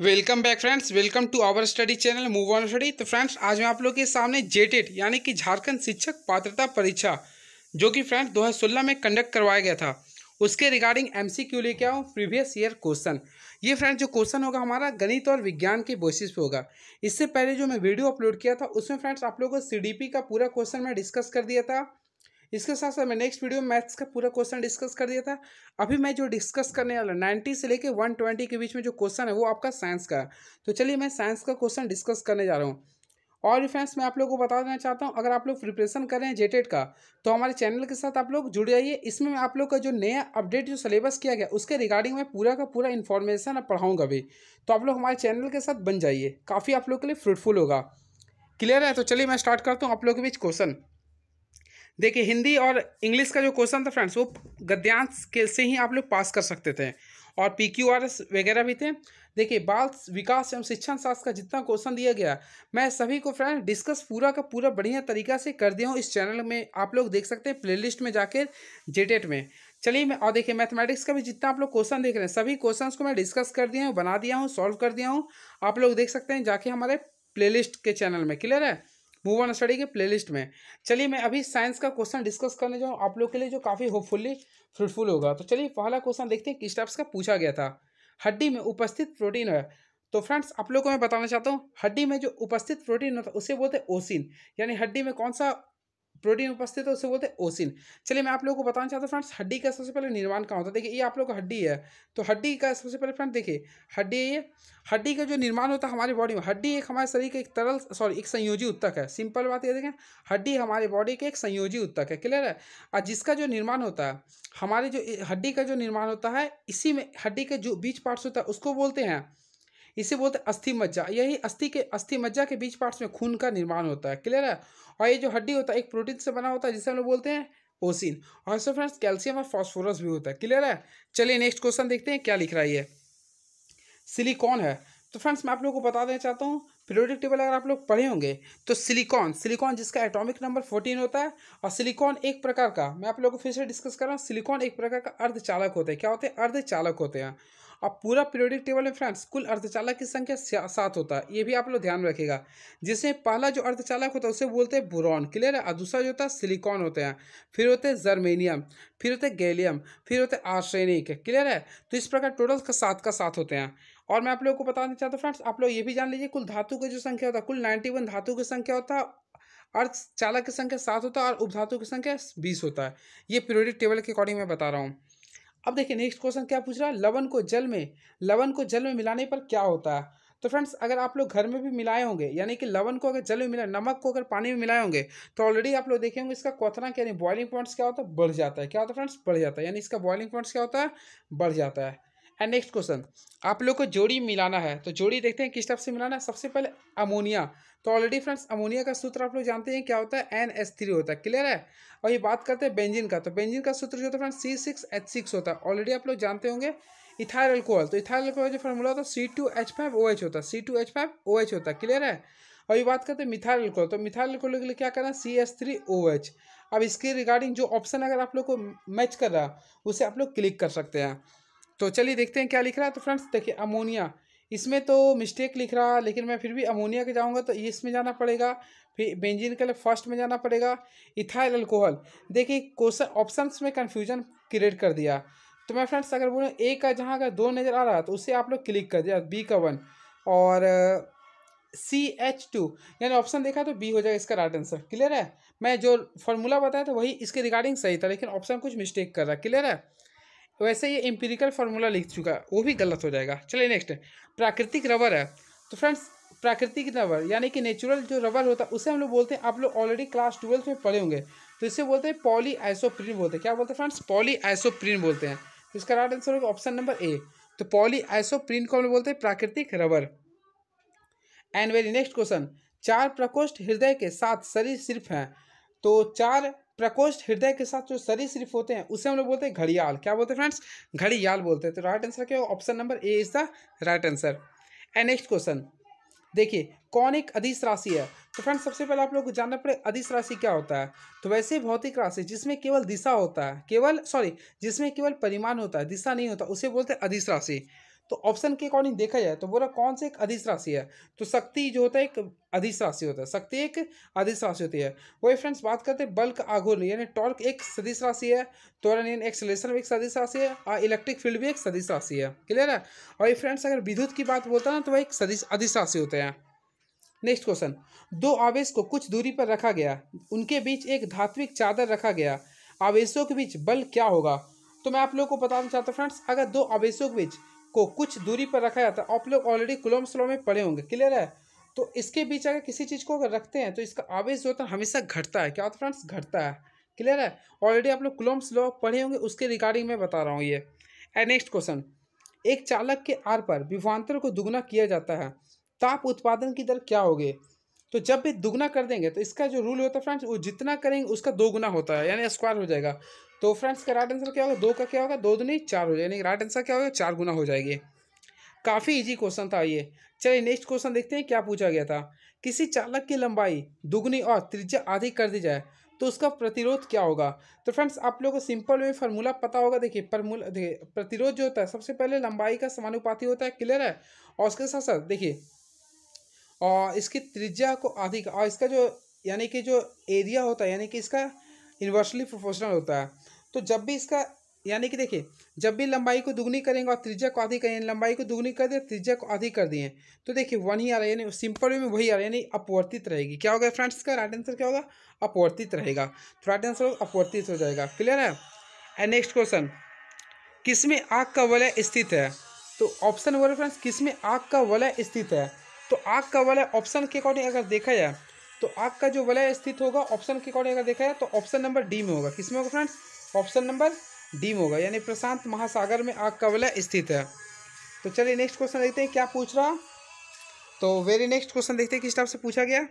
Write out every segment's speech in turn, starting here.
welcome back friends welcome to our study channel move on study तो friends आज मैं आप लोग के सामने जेटेड यानी कि झारखंड शिक्षक पात्रता परीक्षा जो कि फ्रेंड्स 2016 में कंडक्ट करवाया गया था उसके रिगार्डिंग एमसीक्यू लेके आऊँ प्रीवियस ईयर क्वेश्चन ये फ्रेंड्स जो क्वेश्चन होगा हमारा गणित और विज्ञान के बेसिस पे होगा इससे पहले जो मैं वीडियो अपलोड किया था उसमें फ्रेंड्स आप लोगों को सी का पूरा क्वेश्चन मैं डिस्कस कर दिया था इसके साथ साथ मैं नेक्स्ट वीडियो में मैथ्स का पूरा क्वेश्चन डिस्कस कर दिया था अभी मैं जो डिस्कस करने वाला नाइन्टी से लेकर वन ट्वेंटी के बीच में जो क्वेश्चन है वो आपका साइंस का तो चलिए मैं साइंस का क्वेश्चन डिस्कस करने जा रहा हूँ और फ्रेंड्स मैं आप लोगों को बता देना चाहता हूँ अगर आप लोग प्रिपरेशन कर रहे हैं जेटेड e का तो हमारे चैनल के साथ आप लोग जुड़ जाइए इसमें मैं आप लोग का जो नया अपडेट जो सिलेबस किया गया उसके रिगार्डिंग मैं पूरा का पूरा इन्फॉर्मेशन पढ़ाऊँगा भी तो आप लोग हमारे चैनल के साथ बन जाइए काफ़ी आप लोग के लिए फ्रूटफुल होगा क्लियर है तो चलिए मैं स्टार्ट करता हूँ आप लोग के बीच क्वेश्चन देखिए हिंदी और इंग्लिश का जो क्वेश्चन था फ्रेंड्स वो गद्यांश के से ही आप लोग पास कर सकते थे और पी क्यू आर एस वगैरह भी थे देखिए बाल विकास एवं शिक्षण शास्त्र का जितना क्वेश्चन दिया गया मैं सभी को फ्रेंड डिस्कस पूरा का पूरा बढ़िया तरीका से कर दिया हूँ इस चैनल में आप लोग देख सकते हैं प्लेलिस्ट में जाकर जेटेट e में चलिए मैं और देखिए मैथमेटिक्स का भी जितना आप लोग क्वेश्चन देख रहे हैं सभी क्वेश्चंस को मैं डिस्कस कर दिया हूँ बना दिया हूँ सॉल्व कर दिया हूँ आप लोग देख सकते हैं जाके हमारे प्लेलिस्ट के चैनल में क्लियर है मूव ऑन स्टडी के प्लेलिस्ट में चलिए मैं अभी साइंस का क्वेश्चन डिस्कस करने जाऊँ आप लोग के लिए जो काफ़ी होपफुली फ्रूटफुल होगा तो चलिए पहला क्वेश्चन देखते हैं किस टाइप्स का पूछा गया था हड्डी में उपस्थित प्रोटीन है तो फ्रेंड्स आप लोग को मैं बताना चाहता हूँ हड्डी में जो उपस्थित प्रोटीन होता है उसे बोलते हैं ओसिन यानी हड्डी में कौन सा प्रोटीन उपस्थित है उसे बोलते हैं ओसिन चलिए मैं आप लोगों को बताना चाहता हूँ फ्रेंड्स हड्डी का सबसे पहले निर्माण कहाँ होता है देखिए ये आप लोग का हड्डी है तो हड्डी का सबसे पहले फ्रेंड देखिए हड्डी ये हड्डी का जो निर्माण होता है हमारी बॉडी में हड्डी एक हमारे शरीर का एक तरल सॉरी एक संयोजी उत्तक है सिंपल बात ये देखें हड्डी हमारे बॉडी के एक संयोजी उत्तक है क्लियर है और जिसका जो निर्माण होता है हमारे जो हड्डी का जो निर्माण होता है इसी में हड्डी के जो बीच पार्ट्स होता है उसको बोलते हैं इसे बोलते हैं अस्थि मज्जा यही अस्थि के अस्थि मज्जा के बीच पार्ट्स में खून का निर्माण होता है क्लियर है और ये जो हड्डी होता है एक प्रोटीन से बना होता है जिसे हम लोग बोलते हैं ओसिन और इससे फ्रेंड्स कैल्शियम और फॉस्फोरस भी होता है क्लियर है चलिए नेक्स्ट क्वेश्चन देखते हैं क्या लिख रहा है ये सिलिकॉन है तो फ्रेंड्स मैं आप लोगों को बता देना चाहता हूँ पीरियोडिक टेबल अगर आप लोग पढ़े होंगे तो सिलिकॉन सिलिकॉन जिसका एटॉमिक नंबर फोर्टीन होता है और सिलिकॉन एक प्रकार का मैं आप लोगों को फिर से डिस्कस कर रहा हूँ सिलिकॉन एक प्रकार का अर्धचालक होता है क्या होते हैं अर्धचालक होते हैं और पूरा पीरियोडिक टेबल में फ्रेंड्स कुल अर्धचालक की संख्या सात होता है ये भी आप लोग ध्यान रखेगा जिसमें पहला जो अर्धचालक होता है उसे बोलते हैं बुरॉन क्लियर है और दूसरा जो होता है सिलिकॉन होते हैं फिर होते हैं जर्मेनियम फिर होते हैं गैलियम फिर होते हैं आर्सेनिक क्लियर है तो इस प्रकार टोटल का सात का सात होते हैं और मैं आप लोगों को बताना चाहता हूँ फ्रेंड्स आप लोग ये भी जान लीजिए कुल धातु की जो संख्या होता है कुल नाइन्टी वन धातु की संख्या होता है अर्थ चालक की संख्या सात होता है और उपधातु की संख्या बीस होता है ये पीरियोडिक टेबल के अकॉर्डिंग मैं बता रहा हूँ अब देखिए नेक्स्ट क्वेश्चन क्या पूछ रहा है लवन को जल में लवन को जल में मिलाने पर क्या होता है तो फ्रेंड्स अगर आप लोग घर में भी मिलाए होंगे यानी कि लवन को अगर जल में मिला नमक को अगर पानी में मिलाए होंगे तो ऑलरेडी आप लोग देखे होंगे इसका कोथना क्या यानी बॉइलिंग पॉइंट्स क्या होता है बढ़ जाता है क्या होता है फ्रेंड्स बढ़ जाता है यानी इसका बॉइलिंग पॉइंट्स क्या होता है बढ़ जाता है एंड नेक्स्ट क्वेश्चन आप लोग को जोड़ी मिलाना है तो जोड़ी देखते हैं किस टाइप से मिलाना है सबसे पहले अमोनिया तो ऑलरेडी फ्रेंड्स अमोनिया का सूत्र आप लोग जानते हैं क्या होता है एन एस थ्री होता है क्लियर है और ये बात करते हैं बेंजिन का तो बेंजिन का सूत्र जो होता है friends C six H six होता है ऑलरेडी आप लोग जानते होंगे इथाइल अल्कोहल तो इथाइल अल्कोहल जो फॉर्मूला होता है C two H five O H होता है C two H five O H होता है क्लियर है और ये बात करते हैं मिथाइल अल्कोहल तो मिथाइल अल्कोहल के लिए क्या करना है C S three O H अब इसके रिगार्डिंग जो ऑप्शन अगर आप लोग को मैच कर रहा है उसे आप लोग क्लिक कर सकते हैं तो चलिए देखते हैं क्या लिख रहा है तो फ्रेंड्स देखिए अमोनिया इसमें तो मिस्टेक लिख रहा लेकिन मैं फिर भी अमोनिया के जाऊँगा तो इसमें जाना पड़ेगा फिर बेंजीन के लिए फर्स्ट में जाना पड़ेगा इथाइल अल्कोहल देखिए क्वेश्चन ऑप्शंस में कन्फ्यूजन क्रिएट कर दिया तो मैं फ्रेंड्स अगर बोलूँ ए का जहाँ अगर दो नज़र आ रहा है तो उसे आप लोग क्लिक कर दिया बी का वन और सी एच टू यानी ऑप्शन देखा तो बी हो जाएगा इसका राइट आंसर क्लियर है मैं जो फॉर्मूला बताया था वही इसके रिगार्डिंग सही था लेकिन ऑप्शन कुछ मिस्टेक कर रहा है क्लियर है वैसे ये एम्पेरिकल फार्मूला लिख चुका वो भी गलत हो जाएगा चलिए नेक्स्ट प्राकृतिक रबर है तो फ्रेंड्स प्राकृतिक रबर यानी कि नेचुरल जो रबर होता है उसे हम लोग बोलते हैं आप लोग ऑलरेडी क्लास ट्वेल्थ में पढ़े होंगे तो इसे बोलते हैं पॉली आइसोप्रिन बोलते हैं क्या बोलते हैं फ्रेंड्स पॉली आइसोप्रिन बोलते हैं तो इसका राइट आंसर होगा ऑप्शन नंबर ए तो पॉली आइसोप्रिन को हम लोग बोलते हैं प्राकृतिक rubber and very next question चार प्रकोष्ठ हृदय के साथ शरीर सिर्फ हैं तो चार प्रकोष्ठ हृदय के साथ जो सरीसृप होते हैं उसे हम लोग बोलते हैं घड़ियाल क्या बोलते हैं फ्रेंड्स घड़ियाल बोलते हैं तो राइट आंसर क्या option number A is the right answer and next question देखिए कौन एक अधिस राशि है तो फ्रेंड्स सबसे पहले आप लोग को जानना पड़े अधिस राशि क्या होता है तो वैसे भौतिक राशि जिसमें केवल दिशा होता है केवल सॉरी जिसमें केवल परिमाण होता है दिशा नहीं होता उसे बोलते हैं अधिस राशि तो ऑप्शन के अकॉर्डिंग देखा जाए तो बोला कौन से एक अधिस राशि है तो शक्ति जो होता है एक अधिस राशि होता है शक्ति एक अधिस राशि होती है वही फ्रेंड्स बात करते हैं बल्क आघूर्ण यानी टॉर्क एक सदिश राशि है तो एक्सलेशन भी एक सदिश राशि है और इलेक्ट्रिक फील्ड भी एक सदिश राशि है क्लियर है और ये फ्रेंड्स अगर विद्युत की बात बोलता है ना तो वह एक सदिश अधिस राशि होते हैं नेक्स्ट क्वेश्चन दो आवेश को कुछ दूरी पर रखा गया उनके बीच एक धात्विक चादर रखा गया आवेशों के बीच बल क्या होगा तो मैं आप लोगों को बताना चाहता हूँ फ्रेंड्स अगर दो आवेशों के बीच को कुछ दूरी पर रखा जाता है आप लोग ऑलरेडी कुलम स्लो में पढ़े होंगे क्लियर है तो इसके बीच अगर किसी चीज़ को अगर रखते हैं तो इसका आवेश जो होता है हमेशा घटता है क्या होता है फ्रेंड्स घटता है क्लियर है ऑलरेडी आप लोग कुलम स्लो पढ़े होंगे उसके रिगार्डिंग मैं बता रहा हूँ ये एंड नेक्स्ट क्वेश्चन एक चालक के आर पर विभवान्तर को दुगुना किया जाता है ताप उत्पादन की दर क्या होगी तो जब भी दुगना कर देंगे तो इसका जो रूल होता है फ्रेंड्स वो जितना करेंगे उसका दो गुना होता है यानी स्क्वायर हो जाएगा तो फ्रेंड्स का राइट आंसर क्या होगा दो का क्या होगा दो दुनी चार हो जाएगा राइट आंसर क्या होगा चार गुना हो जाएगी काफ़ी इजी क्वेश्चन था ये चलिए नेक्स्ट क्वेश्चन देखते हैं क्या पूछा गया था किसी चालक की लंबाई दुगनी और त्रिज्या आधी कर दी जाए तो उसका प्रतिरोध क्या होगा तो फ्रेंड्स आप लोगों को सिंपल वे फार्मूला पता होगा देखिए फार्मूला देखिए प्रतिरोध जो होता है सबसे पहले लंबाई का समानुपाती होता है क्लियर है और उसके साथ साथ देखिए और इसकी त्रिज्या को आधी और इसका जो यानी कि जो एरिया होता है यानी कि इसका इन्वर्सली प्रोपोर्शनल होता है तो जब भी इसका यानी कि देखिए जब भी लंबाई को दुगनी करेंगे और त्रिज्या को आधी करेंगे लंबाई को दुगनी कर दिए त्रिज्या को आधी कर दिए तो देखिए वन ही आ रहा है यानी सिंपल वे में वही आ रहा है यानी अपवर्तित रहेगी क्या होगा फ्रेंड्स का राइट आंसर क्या होगा अपवर्तित रहेगा तो राइट आंसर अपवर्तित हो जाएगा क्लियर है एंड नेक्स्ट क्वेश्चन किसमें आग का वलय स्थित है तो ऑप्शन है फ्रेंड्स किसमें आग का वलय स्थित है तो आग का वलय ऑप्शन के अकॉर्डिंग अगर देखा जाए तो आग का जो वलय स्थित होगा ऑप्शन के अकॉर्डिंग अगर देखा जाए तो ऑप्शन नंबर डी में होगा किसमें होगा फ्रेंड्स ऑप्शन नंबर डी होगा यानी प्रशांत महासागर में आग का वलय स्थित है तो चलिए नेक्स्ट क्वेश्चन देखते हैं क्या पूछ रहा तो वेरी नेक्स्ट क्वेश्चन देखते हैं किस टाइप से पूछा गया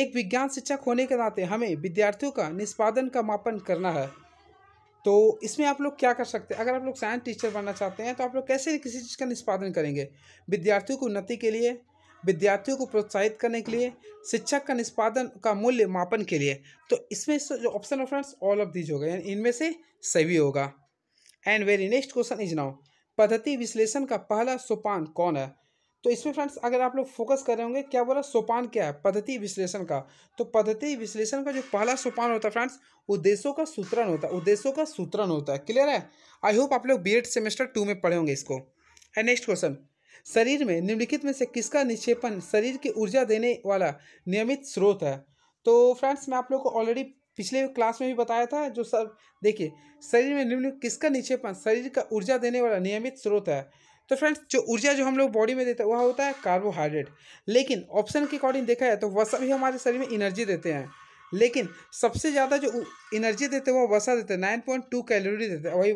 एक विज्ञान शिक्षक होने के नाते हमें विद्यार्थियों का निष्पादन का मापन करना है तो इसमें आप लोग क्या कर सकते हैं अगर आप लोग साइंस टीचर बनना चाहते हैं तो आप लोग कैसे किसी चीज़ का निष्पादन करेंगे विद्यार्थियों की उन्नति के लिए विद्यार्थियों को प्रोत्साहित करने के लिए शिक्षक का निष्पादन का मूल्य मापन के लिए तो इसमें जो option of friends all of these होगा यानी इनमें से सही होगा and very next question is now पद्धति विश्लेषण का पहला सोपान कौन है तो इसमें फ्रेंड्स अगर आप लोग फोकस कर रहे होंगे क्या बोला सोपान क्या है पद्धति विश्लेषण का तो पद्धति विश्लेषण का जो पहला सोपान होता है फ्रेंड्स उद्देश्यों का सूत्रण होता है उद्देश्यों का सूत्रण होता है क्लियर है आई होप आप लोग बी सेमेस्टर टू में पढ़े होंगे इसको एंड नेक्स्ट क्वेश्चन शरीर में निम्नलिखित में से किसका निक्षेपण शरीर की ऊर्जा देने वाला नियमित स्रोत है तो फ्रेंड्स मैं आप लोग को ऑलरेडी पिछले क्लास में भी बताया था जो सब देखिए शरीर में निम्न किसका निक्षेपण शरीर का ऊर्जा देने वाला नियमित स्रोत है तो फ्रेंड्स जो ऊर्जा जो हम लोग बॉडी में देते हैं वह होता है कार्बोहाइड्रेट लेकिन ऑप्शन के अकॉर्डिंग देखा जाए तो वसा भी हमारे शरीर में एनर्जी देते हैं लेकिन सबसे ज़्यादा जो एनर्जी देते हैं वह वसा देते हैं नाइन पॉइंट टू कैलोरी देते हैं वही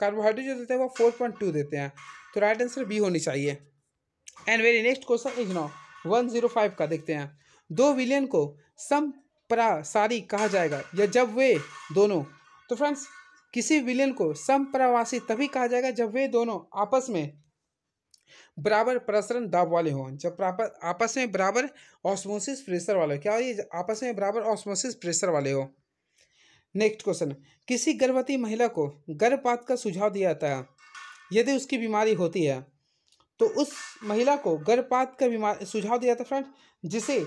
कार्बोहाइड्रेट जो देते हैं वह फोर पॉइंट टू देते हैं तो राइट आंसर बी होनी चाहिए and very next question is now one zero five का देखते हैं दो विलियन को सम परासारी कहा जाएगा या जब वे दोनों तो फ्रेंड्स किसी विलियन को संप्रवासी तभी कहा जाएगा जब वे दोनों आपस में बराबर प्रसरण दाब वाले हों जब आपस में बराबर ऑस्मोसिस प्रेशर वाले क्या हो ये आपस में बराबर ऑस्मोसिस प्रेशर वाले हो नेक्स्ट क्वेश्चन किसी गर्भवती महिला को गर्भपात का सुझाव दिया जाता है यदि उसकी बीमारी होती है तो उस महिला को गर्भपात का बीमार सुझाव दिया था फ्रेंड जिसे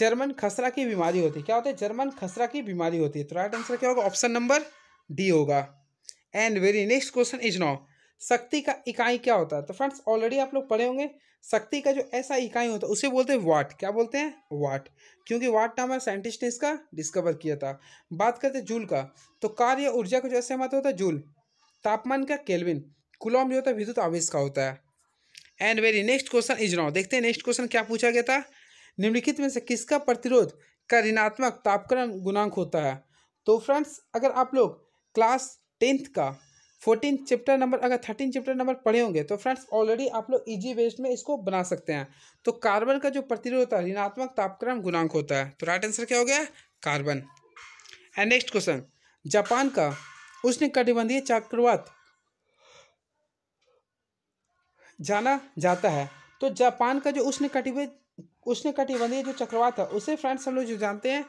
जर्मन खसरा की बीमारी होती है क्या होता है जर्मन खसरा की बीमारी होती है तो राइट आंसर क्या होगा ऑप्शन नंबर डी होगा and very next question is now शक्ति का इकाई क्या होता है तो फ्रेंड्स ऑलरेडी आप लोग पढ़े होंगे शक्ति का जो ऐसा इकाई होता है उसे बोलते हैं वाट क्या बोलते हैं वाट क्योंकि वाट नाम है साइंटिस्ट ने इसका डिस्कवर किया था बात करते जूल का तो कार्य ऊर्जा का जो ऐसे मत होता है जूल तापमान का केल्विन कुलॉम जो होता है विद्युत आवेश का होता है and very next question is now देखते हैं नेक्स्ट क्वेश्चन क्या पूछा गया था निम्नलिखित में से किसका प्रतिरोध का ऋणात्मक तापक्रम गुणांक होता है तो फ्रेंड्स अगर आप लोग क्लास टेंथ का फोर्टीन चैप्टर नंबर अगर थर्टीन चैप्टर नंबर पढ़े होंगे तो फ्रेंड्स ऑलरेडी आप लोग इजी वेस्ट में इसको बना सकते हैं तो कार्बन का जो प्रतिरोध होता है ऋणात्मक तापक्रम गुणांक होता है तो राइट आंसर क्या हो गया carbon and next question Japan का उसने कटिबंधीय चक्रवात जाना जाता है तो जापान का जो उसने कटिबंध उसने कटिबंधीय जो चक्रवात है उसे फ्रेंड्स हम लोग जो जानते हैं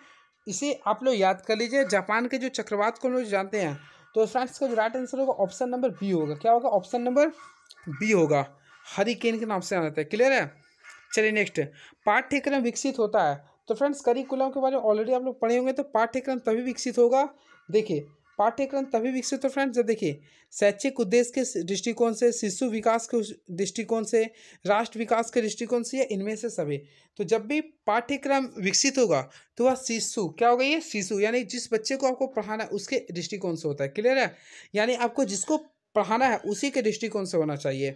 इसे आप लोग याद कर लीजिए जापान के जो चक्रवात को हम लोग जानते हैं तो फ्रेंड्स का जो राइट आंसर होगा ऑप्शन नंबर बी होगा क्या होगा ऑप्शन नंबर बी होगा हरिकेन के नाम से आता है क्लियर है चलिए नेक्स्ट पाठ्यक्रम विकसित होता है तो फ्रेंड्स करिकुलम के बारे में ऑलरेडी आप लोग पढ़े होंगे तो पाठ्यक्रम तभी विकसित होगा देखिए पाठ्यक्रम तभी विकसित हो फ्रेंड्स जब देखिए शैक्षिक उद्देश्य के दृष्टिकोण से शिशु विकास के दृष्टिकोण से राष्ट्र विकास के दृष्टिकोण से या इनमें से सभी तो जब भी पाठ्यक्रम विकसित होगा तो वह शिशु क्या होगा ये शिशु यानी जिस बच्चे को आपको पढ़ाना है उसके दृष्टिकोण से होता है क्लियर है यानी आपको जिसको पढ़ाना है उसी के दृष्टिकोण से होना चाहिए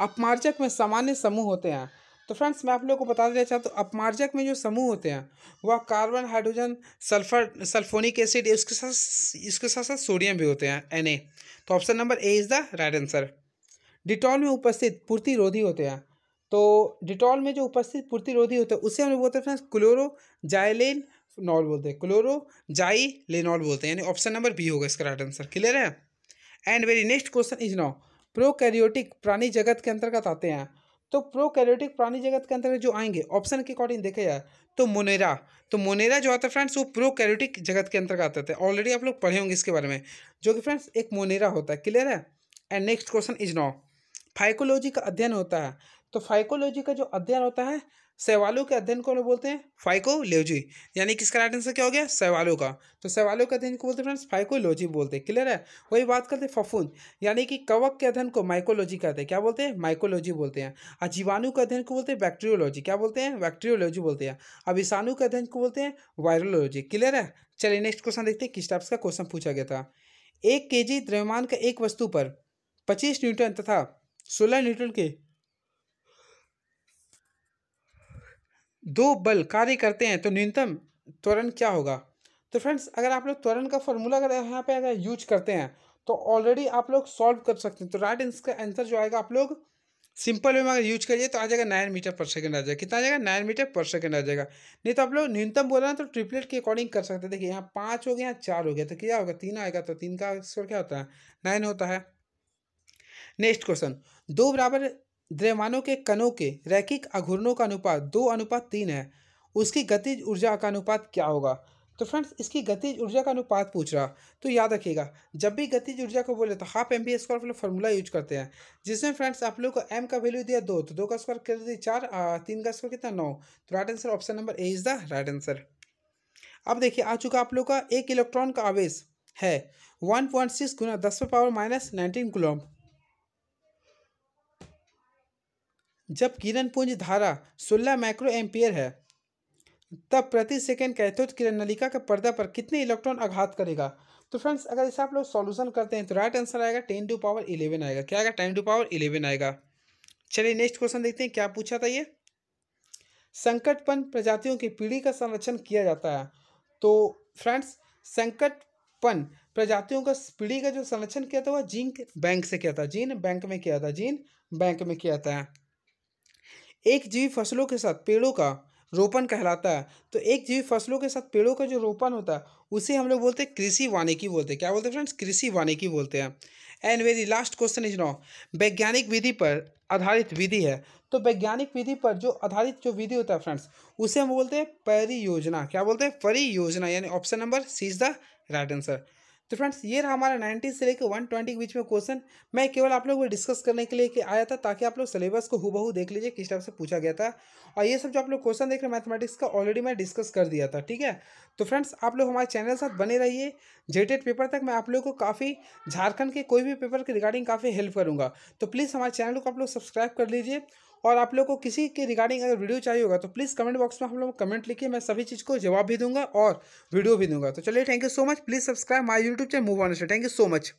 अपमार्जक में सामान्य समूह होते हैं तो फ्रेंड्स मैं आप लोगों को बता देना चाहता हूँ अपमार्जक में जो समूह होते हैं वह carbon hydrogen sulphur sulphonic acid इसके साथ इसके साथ साथ सोडियम भी होते हैं एन तो option number A is the right answer Dettol में उपस्थित पूर्तिरोधी होते हैं तो डिटॉल में जो उपस्थित पूर्तिरोधी होते हैं उसे हम लोग बोलते हैं फ्रेंड्स क्लोरो जाइलेन नॉल बोलते हैं क्लोरो जाई लेनॉल बोलते हैं यानी ऑप्शन नंबर बी होगा इसका राइट आंसर क्लियर है and very next question is now prokaryotic प्राणी जगत के अंतर्गत आते हैं तो प्रोकैरियोटिक प्राणी जगत के अंतर्गत जो आएंगे ऑप्शन के अकॉर्डिंग देखा जाए तो मोनेरा तो मोनेरा जो आता है फ्रेंड्स वो प्रोकैरियोटिक जगत के अंतर्गत आते थे ऑलरेडी आप लोग पढ़े होंगे इसके बारे में जो कि फ्रेंड्स एक मोनेरा होता है क्लियर है and next question is now phycology का अध्ययन होता है तो फाइकोलॉजी का जो अध्ययन होता है सहवालों तो के अध्ययन को बोलते हैं फाइकोलॉजी यानी किसका राइट आंसर क्या हो गया सहवालों का तो सहवालों के अध्ययन को बोलते हैं फ्रेंड्स फाइकोलॉजी बोलते हैं क्लियर है वही बात करते हैं फफूंद यानी कि कवक के अध्ययन को माइकोलॉजी कहते हैं क्या बोलते हैं माइकोलॉजी बोलते हैं और जीवाणु के अध्ययन को बोलते हैं बैक्टीरियोलॉजी क्या बोलते हैं बैक्टीरियोलॉजी बोलते हैं और विषाणु के अध्ययन को बोलते हैं वायरोलॉजी क्लियर है चलिए नेक्स्ट क्वेश्चन देखते हैं किस टाइप्स का क्वेश्चन पूछा गया था एक के जी द्रव्यमान का एक वस्तु पर पच्चीस न्यूटन तथा सोलह न्यूटन के दो बल कार्य करते हैं तो न्यूनतम त्वरण क्या होगा तो फ्रेंड्स अगर आप लोग त्वरण का फॉर्मूला अगर यहाँ पे अगर यूज करते हैं तो ऑलरेडी आप लोग सॉल्व कर सकते हैं तो राइट का आंसर जो आएगा आप लोग सिंपल वे में अगर यूज करिए तो आ जाएगा नाइन मीटर पर सेकंड आ जाएगा कितना आ जाएगा नाइन मीटर पर सेकंड आ जाएगा नहीं तो आप लोग न्यूनतम बोल रहे हैं तो ट्रिपलेट के अकॉर्डिंग कर सकते हैं देखिए यहाँ पाँच हो गया यहाँ चार हो गया तो क्या होगा तीन आएगा तो तीन का स्कोर क्या होता है नाइन होता है नेक्स्ट क्वेश्चन दो बराबर द्रव्यमानों के कणों के रैखिक अघूर्णों का अनुपात दो अनुपात तीन है उसकी गतिज ऊर्जा का अनुपात क्या होगा तो फ्रेंड्स इसकी गतिज ऊर्जा का अनुपात पूछ रहा तो याद रखिएगा जब भी गतिज ऊर्जा को बोले तो हाफ एम बी स्क्वायर वाला फॉर्मूला यूज करते हैं जिसमें फ्रेंड्स आप लोग को एम का वैल्यू दिया दो तो दो का स्क्वायर कर दिया चार तीन का स्क्वायर कितना नौ तो right answer option number A is the right answer अब देखिए आ चुका आप लोग का एक इलेक्ट्रॉन का आवेश है वन पॉइंट सिक्स गुना दस पावर माइनस नाइनटीन कुलम्ब जब किरण पुंज धारा 16 माइक्रो एम्पियर है तब प्रति सेकेंड कैथोड किरण नलिका के पर्दा पर कितने इलेक्ट्रॉन आघात करेगा तो फ्रेंड्स अगर इसे आप लोग सॉल्यूशन करते हैं तो राइट आंसर आएगा टेन टू पावर इलेवन आएगा क्या आएगा टेन टू पावर इलेवन आएगा चलिए नेक्स्ट क्वेश्चन देखते हैं क्या पूछा था ये संकटपन प्रजातियों की पीढ़ी का संरक्षण किया जाता है तो फ्रेंड्स संकटपन प्रजातियों का पीढ़ी का जो संरक्षण किया था वह जिंक बैंक से किया था जीन बैंक में किया था जीन बैंक में किया था एक जीवी फसलों के साथ पेड़ों का रोपण कहलाता है तो एक जीवी फसलों के साथ पेड़ों का जो रोपण होता है उसे हम लोग बोलते हैं कृषि वानिकी बोलते हैं क्या बोलते हैं फ्रेंड्स कृषि वानिकी बोलते हैं and very last question is now वैज्ञानिक विधि पर आधारित विधि है तो वैज्ञानिक विधि पर जो आधारित जो विधि होता है फ्रेंड्स उसे हम बोलते हैं परियोजना क्या बोलते हैं परियोजना यानी option number C is the right answer तो फ्रेंड्स ये रहा हमारा 90 से लेकर 120 के बीच में क्वेश्चन मैं केवल आप लोग को डिस्कस करने के लिए के आया था ताकि आप लोग सिलेबस को हूबहू देख लीजिए किस टाइप से पूछा गया था और ये सब जो आप लोग क्वेश्चन देख रहे हैं मैथमेटिक्स का ऑलरेडी मैं डिस्कस कर दिया था ठीक है तो फ्रेंड्स आप लोग हमारे चैनल साथ बने रहिए जेटेड पेपर e तक मैं आप लोग को काफ़ी झारखंड के कोई भी पेपर के रिगार्डिंग काफ़ी हेल्प करूँगा तो प्लीज़ हमारे चैनल को आप लोग सब्सक्राइब कर लीजिए और आप लोग को किसी के रिगार्डिंग अगर वीडियो चाहिए होगा तो प्लीज़ कमेंट बॉक्स में हम लोग कमेंट लिखिए मैं सभी चीज़ को जवाब भी दूंगा और वीडियो भी दूंगा तो चलिए thank you so much please subscribe my YouTube channel move on thank you so much